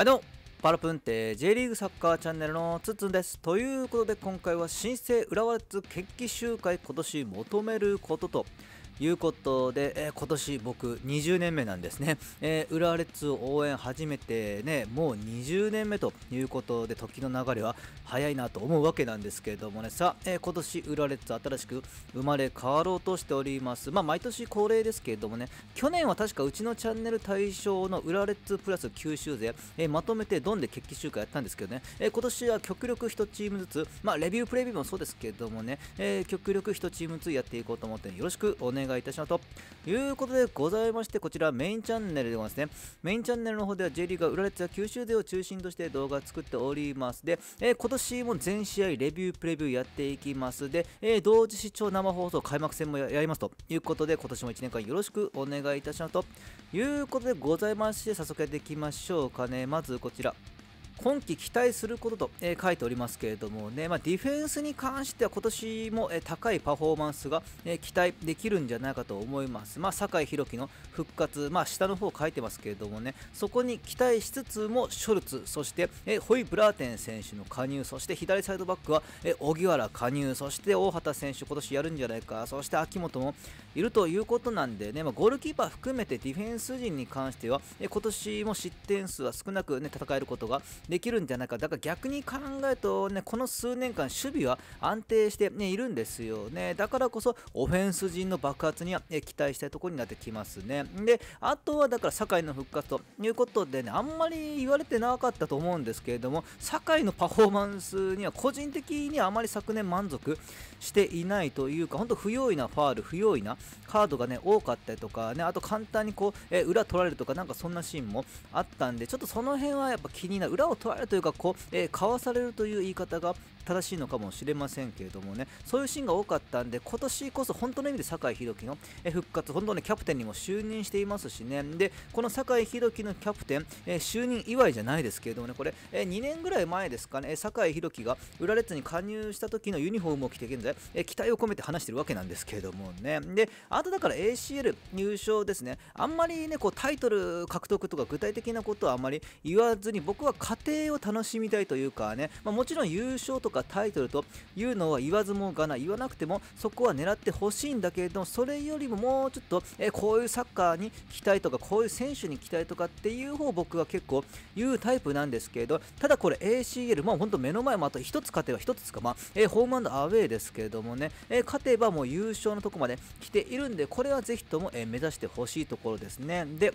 はいどうもパラプンテ J リーグサッカーチャンネルのつつんです。ということで今回は新生浦和レッズ決起集会今年求めることということで、えー、今年僕20年目なんですね、えー、浦和レッズ応援初めてねもう20年目ということで時の流れは早いなと思うわけなんですけれどもねさあ、えー、今年浦和レッズ新しく生まれ変わろうとしておりますまあ毎年恒例ですけれどもね去年は確かうちのチャンネル対象の浦和レッズプラス九州勢、えまとめてドンで決起集会やったんですけどね、え今年は極力1チームずつまあレビュープレビューもそうですけどもね、え極力1チームずつやっていこうと思ってよろしくお願いします願いいたしますということでございましてこちらメインチャンネルでございますねメインチャンネルの方では J リーガーれてた九州勢を中心として動画作っておりますで、えー、今年も全試合レビュープレビューやっていきますで、えー、同時視聴生放送開幕戦もやりますということで今年も1年間よろしくお願いいたしますということでございまして早速やっていきましょうかねまずこちら今季期待することと、え書いておりますけれどもね、まあ、ディフェンスに関しては今年も、え高いパフォーマンスが、え期待できるんじゃないかと思います、まあ、酒井宏樹の復活、まあ、下の方書いてますけれどもね、そこに期待しつつもショルツ、そして、えホイ・ブラーテン選手の加入、そして左サイドバックは、え荻原加入、そして大畑選手、今年やるんじゃないか、そして秋元もいるということなんでね、まあ、ゴールキーパー含めてディフェンス陣に関しては、え今年も失点数は少なく、ね、戦えることができるんじゃないかだから逆に考えるとねこの数年間守備は安定して、ね、いるんですよねだからこそオフェンス陣の爆発には、ね、期待したいところになってきますねであとはだから酒井の復活ということでねあんまり言われてなかったと思うんですけれども酒井のパフォーマンスには個人的にはあまり昨年満足していないというか本当不用意なファール不用意なカードがね多かったりとかねあと簡単にこう、え裏取られるとかなんかそんなシーンもあったんでちょっとその辺はやっぱ気になる裏を捉えるというかこう、えー、かわされるという言い方が正しいのかもしれませんけれどもねそういうシーンが多かったんで今年こそ本当の意味で酒井宏樹の復活本当ねキャプテンにも就任していますしねでこの酒井宏樹のキャプテン、え就任祝いじゃないですけれどもねこれ、え2年ぐらい前ですかね酒井宏樹が浦レッズに加入した時のユニフォームを着て現在、え期待を込めて話してるわけなんですけれどもねであとだから ACL 入賞ですねあんまりねこうタイトル獲得とか具体的なことはあんまり言わずに僕は過程を楽しみたいというかね、まあ、もちろん優勝ととかタイトルというのは言わずもがな、言わなくてもそこは狙ってほしいんだけれども、それよりももうちょっと、えこういうサッカーに期待とか、こういう選手に期待とかっていう方を僕は結構言うタイプなんですけれど、ただこれ ACL、まあ本当目の前もあと1つ勝てば1つか、まあ、えホームアウェーですけれどもね、え勝てばもう優勝のとこまで来ているんで、これはぜひとも、え目指してほしいところですね。で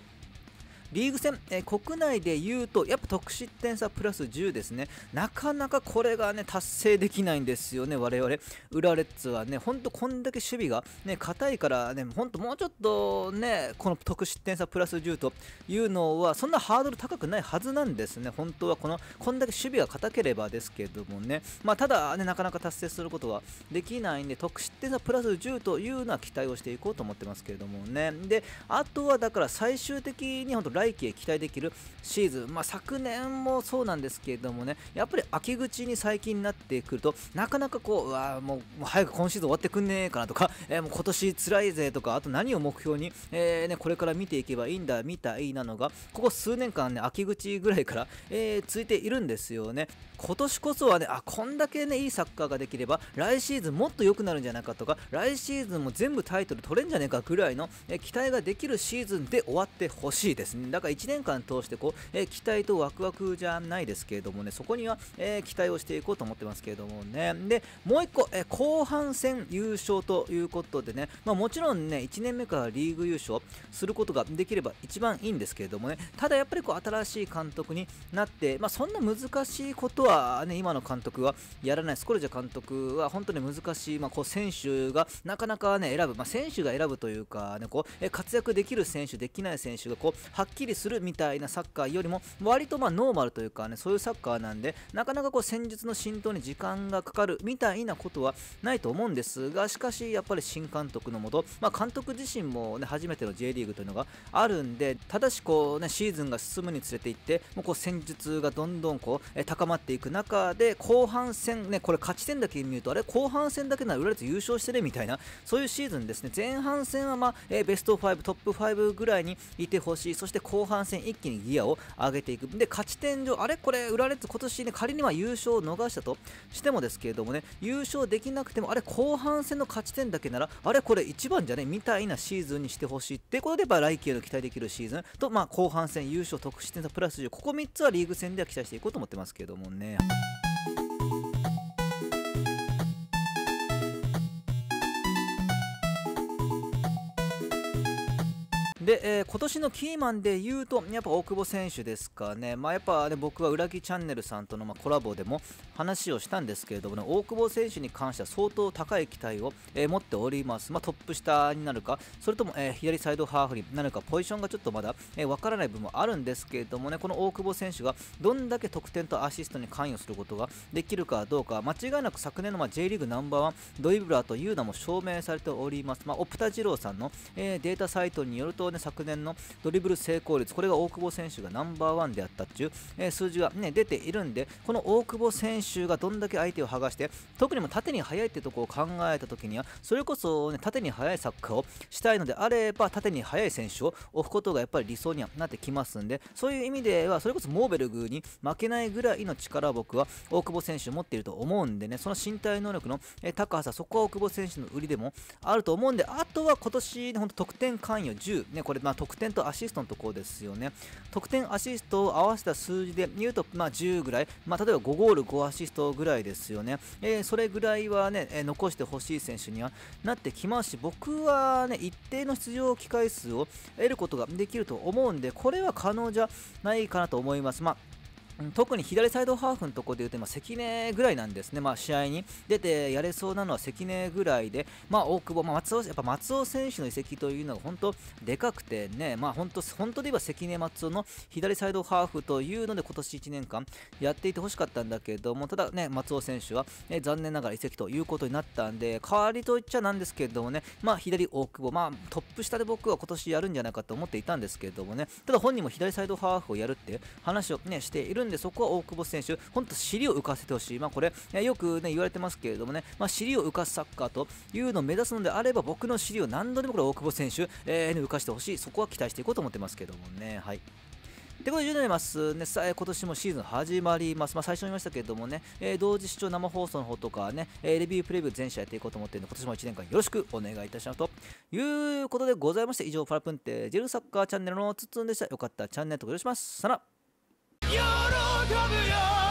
リーグ戦、えー、国内で言うと、やっぱ得失点差プラス10ですね。なかなかこれがね、達成できないんですよね、我々。浦レッズはね、ほんとこんだけ守備がね、硬いからね、ほんともうちょっとね、この得失点差プラス10というのは、そんなハードル高くないはずなんですね。本当はこの、こんだけ守備が硬ければですけどもね。まあ、ただね、なかなか達成することはできないんで、得失点差プラス10というのは期待をしていこうと思ってますけれどもね。で、あとはだから最終的に本当、来季へ期待できるシーズン、まあ、昨年もそうなんですけれどもね、やっぱり秋口に最近になってくると、なかなかこう、うわもう早く今シーズン終わってくんねえかなとか、えー、もう今年辛いぜとか、あと何を目標に、えーね、これから見ていけばいいんだみたいなのが、ここ数年間ね、秋口ぐらいから、えー、ついているんですよね。今年こそはね、あ、こんだけね、いいサッカーができれば、来シーズンもっと良くなるんじゃないかとか、来シーズンも全部タイトル取れんじゃねえかぐらいの、え期待ができるシーズンで終わってほしいですね。、だから1年間通してこう、えー、期待とワクワクじゃないですけれどもね、そこには、えー、期待をしていこうと思ってますけれどもね。で、もう1個、えー、後半戦優勝ということでね、まあ、もちろんね、1年目からリーグ優勝することができれば一番いいんですけれどもね、ただやっぱりこう新しい監督になって、まあ、そんな難しいことはね、今の監督はやらない。スコルジャ監督は本当に難しい、まあ、こう選手がなかなかね、選ぶ、まあ、選手が選ぶというかね、こう、え活躍できる選手、できない選手がこうはっきりするみたいなサッカーよりも割とまノーマルというかねそういうサッカーなんでなかなかこう戦術の浸透に時間がかかるみたいなことはないと思うんですがしかしやっぱり新監督のもと、まあ、監督自身も、ね、初めての J リーグというのがあるんでただしこう、ね、シーズンが進むにつれていってもうこう戦術がどんどんこう高まっていく中で後半戦、ね、これ勝ち点だけ見るとあれ後半戦だけなら浦和優勝してねみたいなそういうシーズンですね前半戦は、まあ、えベスト5トップ5ぐらいにいてほしいそして後半戦一気にギアを上げていくで勝ち点上あれこれ浦レッズ今年ね仮には優勝を逃したとしてもですけれどもね優勝できなくてもあれ後半戦の勝ち点だけならあれこれ1番じゃねみたいなシーズンにしてほしいってことでやっ来季への期待できるシーズンとまあ後半戦優勝得失点差プラス10ここ3つはリーグ戦では期待していこうと思ってますけどもね。で、えー、今年のキーマンで言うと、やっぱ大久保選手ですかね、まあ、やっぱ、ね、僕は裏木チャンネルさんとの、まコラボでも話をしたんですけれども、ね、大久保選手に関しては相当高い期待を、えー、持っております、まあ、トップ下になるか、それとも、えー、左サイドハーフになるか、ポジションがちょっとまだわ、えー、からない部分もあるんですけれどもね、この大久保選手がどんだけ得点とアシストに関与することができるかどうか、間違いなく昨年の、ま J リーグナンバーワン、ドリブラーというのも証明されております、まあ、オプタジローさんの、えデータサイトによると、ね、ね、昨年のドリブル成功率、これが大久保選手がナンバーワンであったっていう、えー、数字が、ね、出ているんで、この大久保選手がどんだけ相手を剥がして、特にも縦に速いってとこを考えたときには、それこそ、ね、縦に速いサッカーをしたいのであれば、縦に速い選手を置くことがやっぱり理想にはなってきますんで、そういう意味では、それこそモーベルグに負けないぐらいの力を僕は大久保選手持っていると思うんでね、その身体能力の高さ、そこは大久保選手の売りでもあると思うんで、あとは今年、本当得点関与10、ね、これ、まあ、得点とアシストのところですよね。得点、アシストを合わせた数字で言うと、まあ、10ぐらい、まあ、例えば5ゴール、5アシストぐらいですよね。えー、それぐらいはね、えー、残してほしい選手にはなってきますし、僕はね、一定の出場機会数を得ることができると思うんで、これは可能じゃないかなと思います。まあ特に左サイドハーフのところで言うと、今関根ぐらいなんですね、まあ、試合に出てやれそうなのは関根ぐらいで、まあ、大久保、まあ、松尾やっぱ松尾選手の移籍というのが本当でかくてね、まあ、本当本当で言えば関根、松尾の左サイドハーフというので今年1年間やっていてほしかったんだけどもただ、ね、松尾選手は、ね、残念ながら移籍ということになったんで代わりといっちゃなんですけどもね、まあ、左大久保、まあ、トップ下で僕は今年やるんじゃないかと思っていたんですけどもねただ本人も左サイドハーフをやるって話を、ね、しているんんで、そこは大久保選手、本当尻を浮かせてほしい。まあ、これ、ね、よくね、言われてますけれどもね、まあ、尻を浮かすサッカーというのを目指すのであれば、僕の尻を何度でもこれ大久保選手、えー、浮かしてほしい。そこは期待していこうと思ってますけどもね。はい。ってことで、になりますね。さあ、今年もシーズン始まります。まあ、最初に言いましたけれどもね、えー、同時視聴生放送の方とかね、えー、レビュープレビュー全試合やっていこうと思っているので、今年も1年間よろしくお願いいたしますと。いうことでございまして、以上、パラプンテジェルサッカーチャンネルのつつんでした。よかったらチャンネル登録お願いします。さら 여러 어가며